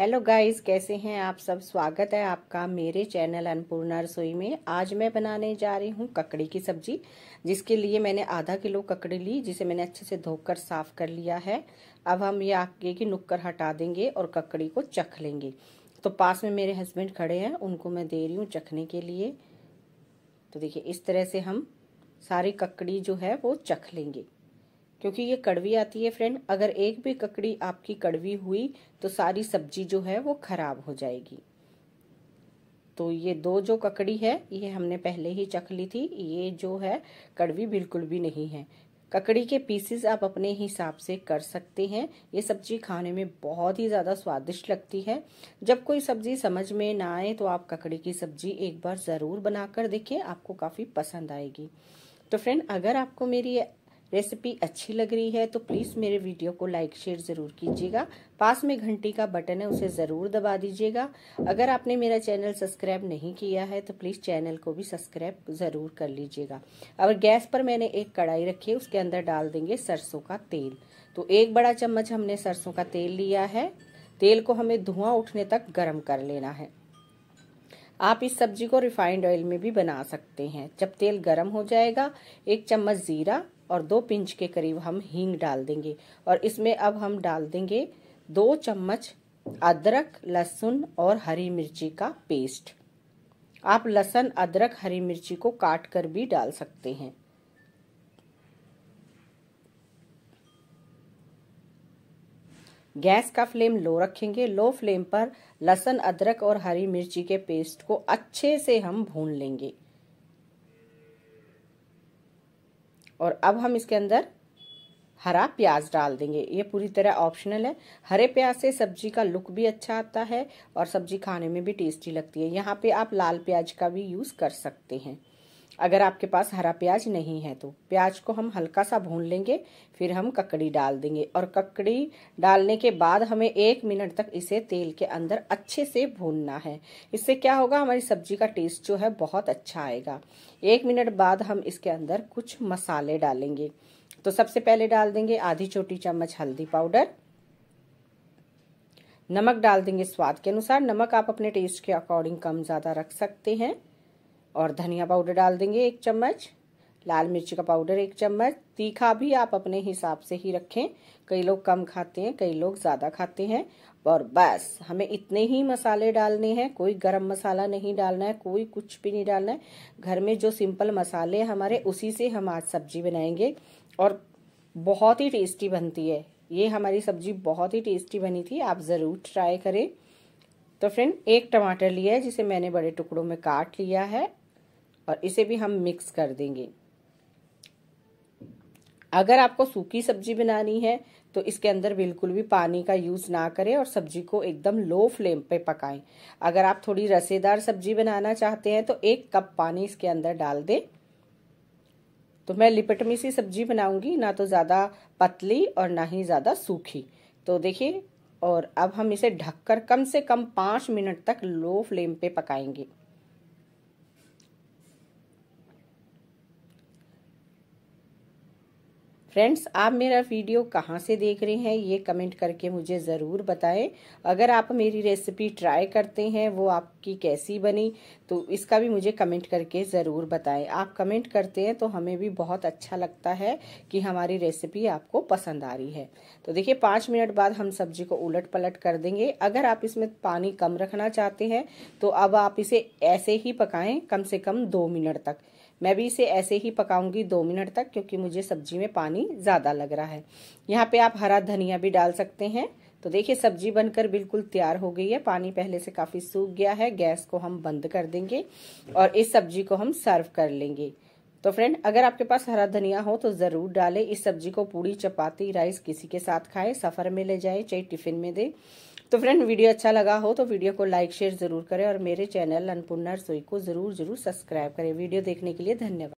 hello guys कैसे हैं आप सब स्वागत है आपका मेरे चैनल अन्नपूर्णा रसोई में आज मैं बनाने जा रही हूँ ककड़ी की सब्जी जिसके लिए मैंने आधा किलो ककड़ी ली जिसे मैंने अच्छे से धोकर साफ कर लिया है अब हम ये आगे की नुक्कर हटा देंगे और ककड़ी को चख लेंगे तो पास में मेरे हस्बैंड खड़े हैं उनको मैं दे रही हूँ चखने के लिए तो देखिए इस तरह से हम सारी ककड़ी जो है वो चख लेंगे क्योंकि ये कड़वी आती है फ्रेंड अगर एक भी ककड़ी आपकी कड़वी हुई तो सारी सब्जी जो है वो खराब हो जाएगी तो ये दो जो ककड़ी है ये हमने पहले ही चख ली थी ये जो है कड़वी बिल्कुल भी नहीं है ककड़ी के पीसेस आप अपने हिसाब से कर सकते हैं ये सब्जी खाने में बहुत ही ज़्यादा स्वादिष्ट लगती है जब कोई सब्जी समझ में ना आए तो आप ककड़ी की सब्जी एक बार ज़रूर बनाकर देखें आपको काफ़ी पसंद आएगी तो फ्रेंड अगर आपको मेरी रेसिपी अच्छी लग रही है तो प्लीज़ मेरे वीडियो को लाइक शेयर ज़रूर कीजिएगा पास में घंटी का बटन है उसे ज़रूर दबा दीजिएगा अगर आपने मेरा चैनल सब्सक्राइब नहीं किया है तो प्लीज़ चैनल को भी सब्सक्राइब ज़रूर कर लीजिएगा अब गैस पर मैंने एक कढ़ाई रखी है उसके अंदर डाल देंगे सरसों का तेल तो एक बड़ा चम्मच हमने सरसों का तेल लिया है तेल को हमें धुआं उठने तक गर्म कर लेना है आप इस सब्जी को रिफाइंड ऑयल में भी बना सकते हैं जब तेल गर्म हो जाएगा एक चम्मच जीरा और दो पिंच के करीब हम हींग डाल देंगे और इसमें अब हम डाल देंगे दो चम्मच अदरक लहसुन और हरी मिर्ची का पेस्ट आप लहसुन अदरक हरी मिर्ची को काट कर भी डाल सकते हैं गैस का फ्लेम लो रखेंगे लो फ्लेम पर लहसुन अदरक और हरी मिर्ची के पेस्ट को अच्छे से हम भून लेंगे और अब हम इसके अंदर हरा प्याज डाल देंगे ये पूरी तरह ऑप्शनल है हरे प्याज से सब्जी का लुक भी अच्छा आता है और सब्जी खाने में भी टेस्टी लगती है यहाँ पे आप लाल प्याज का भी यूज़ कर सकते हैं अगर आपके पास हरा प्याज नहीं है तो प्याज को हम हल्का सा भून लेंगे फिर हम ककड़ी डाल देंगे और ककड़ी डालने के बाद हमें एक मिनट तक इसे तेल के अंदर अच्छे से भूनना है इससे क्या होगा हमारी सब्जी का टेस्ट जो है बहुत अच्छा आएगा एक मिनट बाद हम इसके अंदर कुछ मसाले डालेंगे तो सबसे पहले डाल देंगे आधी छोटी चम्मच हल्दी पाउडर नमक डाल देंगे स्वाद के अनुसार नमक आप अपने टेस्ट के अकॉर्डिंग कम ज़्यादा रख सकते हैं और धनिया पाउडर डाल देंगे एक चम्मच लाल मिर्च का पाउडर एक चम्मच तीखा भी आप अपने हिसाब से ही रखें कई लोग कम खाते हैं कई लोग ज़्यादा खाते हैं और बस हमें इतने ही मसाले डालने हैं कोई गरम मसाला नहीं डालना है कोई कुछ भी नहीं डालना है घर में जो सिंपल मसाले हमारे उसी से हम आज सब्जी बनाएंगे और बहुत ही टेस्टी बनती है ये हमारी सब्जी बहुत ही टेस्टी बनी थी आप ज़रूर ट्राई करें तो फ्रेंड एक टमाटर लिया है जिसे मैंने बड़े टुकड़ों में काट लिया है और इसे भी हम मिक्स कर देंगे अगर आपको सूखी सब्जी बनानी है तो इसके अंदर बिल्कुल भी पानी का यूज़ ना करें और सब्जी को एकदम लो फ्लेम पे पकाएं अगर आप थोड़ी रसेदार सब्जी बनाना चाहते हैं तो एक कप पानी इसके अंदर डाल दें तो मैं लिपटमी सी सब्जी बनाऊंगी ना तो ज़्यादा पतली और ना ही ज़्यादा सूखी तो देखिए और अब हम इसे ढककर कम से कम पांच मिनट तक लो फ्लेम पे पकाएंगे फ्रेंड्स आप मेरा वीडियो कहाँ से देख रहे हैं ये कमेंट करके मुझे ज़रूर बताएं अगर आप मेरी रेसिपी ट्राई करते हैं वो आपकी कैसी बनी तो इसका भी मुझे कमेंट करके ज़रूर बताएं आप कमेंट करते हैं तो हमें भी बहुत अच्छा लगता है कि हमारी रेसिपी आपको पसंद आ रही है तो देखिए पाँच मिनट बाद हम सब्जी को उलट पलट कर देंगे अगर आप इसमें पानी कम रखना चाहते हैं तो अब आप इसे ऐसे ही पकाएँ कम से कम दो मिनट तक मैं भी इसे ऐसे ही पकाऊंगी दो मिनट तक क्योंकि मुझे सब्जी में पानी ज़्यादा लग रहा है यहाँ पे आप हरा धनिया भी डाल सकते हैं तो देखिए सब्जी बनकर बिल्कुल तैयार हो गई है पानी पहले से काफ़ी सूख गया है गैस को हम बंद कर देंगे और इस सब्जी को हम सर्व कर लेंगे तो फ्रेंड अगर आपके पास हरा धनिया हो तो ज़रूर डालें इस सब्जी को पूरी चपाती राइस किसी के साथ खाएं सफ़र में ले जाएं चाहे टिफ़िन में दें तो फ्रेंड वीडियो अच्छा लगा हो तो वीडियो को लाइक शेयर ज़रूर करें और मेरे चैनल अन्नपूर्णा रसोई को ज़रूर ज़रूर सब्सक्राइब करें वीडियो देखने के लिए धन्यवाद